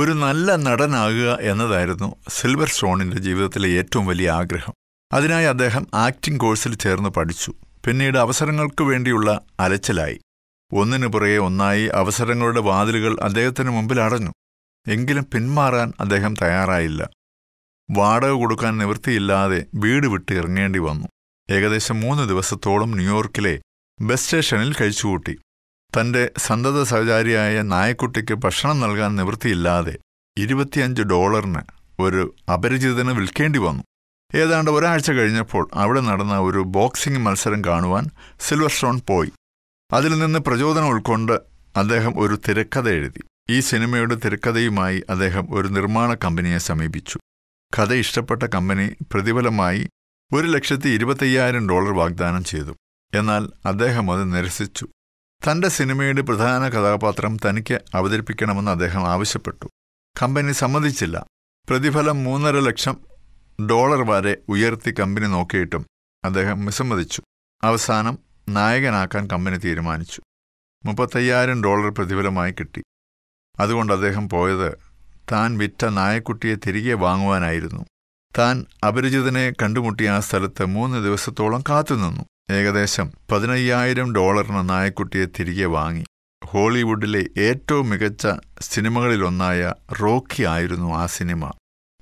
ഒരു നല്ല നടനാകുക എന്നതായിരുന്നു സിൽവർ സ്റ്റോണിൻ്റെ ജീവിതത്തിലെ ഏറ്റവും വലിയ ആഗ്രഹം അതിനായി അദ്ദേഹം ആക്ടിംഗ് കോഴ്സിൽ ചേർന്ന് പഠിച്ചു പിന്നീട് അവസരങ്ങൾക്കു വേണ്ടിയുള്ള അലച്ചിലായി ഒന്നിനു പുറകെ ഒന്നായി അവസരങ്ങളുടെ വാതിലുകൾ അദ്ദേഹത്തിന് മുമ്പിൽ അടഞ്ഞു എങ്കിലും പിന്മാറാൻ അദ്ദേഹം തയ്യാറായില്ല വാടക കൊടുക്കാൻ നിവൃത്തിയില്ലാതെ വീട് വിട്ട് ഇറങ്ങേണ്ടി വന്നു ഏകദേശം മൂന്ന് ദിവസത്തോളം ന്യൂയോർക്കിലെ ബസ് സ്റ്റേഷനിൽ കഴിച്ചുകൂട്ടി തൻ്റെ സന്തത സഹചാരിയായ നായക്കുട്ടിക്ക് ഭക്ഷണം നൽകാൻ നിവൃത്തിയില്ലാതെ ഇരുപത്തിയഞ്ച് ഡോളറിന് ഒരു അപരിചിതന് വിൽക്കേണ്ടി വന്നു ഏതാണ്ട് ഒരാഴ്ച കഴിഞ്ഞപ്പോൾ അവിടെ നടന്ന ഒരു ബോക്സിംഗ് മത്സരം കാണുവാൻ സിൽവർ സ്റ്റോൺ പോയി അതിൽ നിന്ന് പ്രചോദനം ഉൾക്കൊണ്ട് അദ്ദേഹം ഒരു തിരക്കഥ എഴുതി ഈ സിനിമയുടെ തിരക്കഥയുമായി അദ്ദേഹം ഒരു നിർമ്മാണ കമ്പനിയെ സമീപിച്ചു കഥ ഇഷ്ടപ്പെട്ട കമ്പനി പ്രതിഫലമായി ഒരു ലക്ഷത്തി ഇരുപത്തയ്യായിരം ഡോളർ വാഗ്ദാനം ചെയ്തു എന്നാൽ അദ്ദേഹം അത് നിരസിച്ചു തൻ്റെ സിനിമയുടെ പ്രധാന കഥാപാത്രം തനിക്ക് അവതരിപ്പിക്കണമെന്ന് അദ്ദേഹം ആവശ്യപ്പെട്ടു കമ്പനി സമ്മതിച്ചില്ല പ്രതിഫലം മൂന്നര ലക്ഷം ഡോളർ വരെ ഉയർത്തി കമ്പനി നോക്കിയിട്ടും അദ്ദേഹം വിസമ്മതിച്ചു അവസാനം നായകനാക്കാൻ കമ്പനി തീരുമാനിച്ചു മുപ്പത്തയ്യായിരം ഡോളർ പ്രതിഫലമായി കിട്ടി അതുകൊണ്ട് അദ്ദേഹം പോയത് താൻ വിറ്റ നായക്കുട്ടിയെ തിരികെ വാങ്ങുവാനായിരുന്നു താൻ അപരിചിതനെ കണ്ടുമുട്ടിയ ആ സ്ഥലത്ത് മൂന്ന് ദിവസത്തോളം കാത്തുനിന്നു ഏകദേശം പതിനയ്യായിരം ഡോളറിന് നായക്കുട്ടിയെ തിരികെ വാങ്ങി ഹോളിവുഡിലെ ഏറ്റവും മികച്ച സിനിമകളിലൊന്നായ റോക്കി ആയിരുന്നു ആ സിനിമ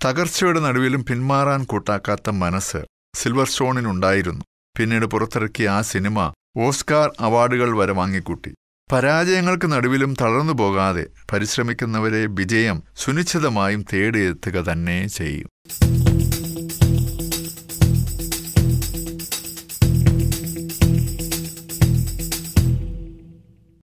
തകർച്ചയുടെ നടുവിലും പിന്മാറാൻ കൂട്ടാക്കാത്ത മനസ്സ് സിൽവർ സ്റ്റോണിനുണ്ടായിരുന്നു പിന്നീട് പുറത്തിറക്കിയ ആ സിനിമ ഓസ്കാർ അവാർഡുകൾ വരെ വാങ്ങിക്കൂട്ടി പരാജയങ്ങൾക്ക് നടുവിലും തളർന്നു പോകാതെ പരിശ്രമിക്കുന്നവരെ വിജയം സുനിശ്ചിതമായും തേടിയെത്തുക തന്നെ ചെയ്യും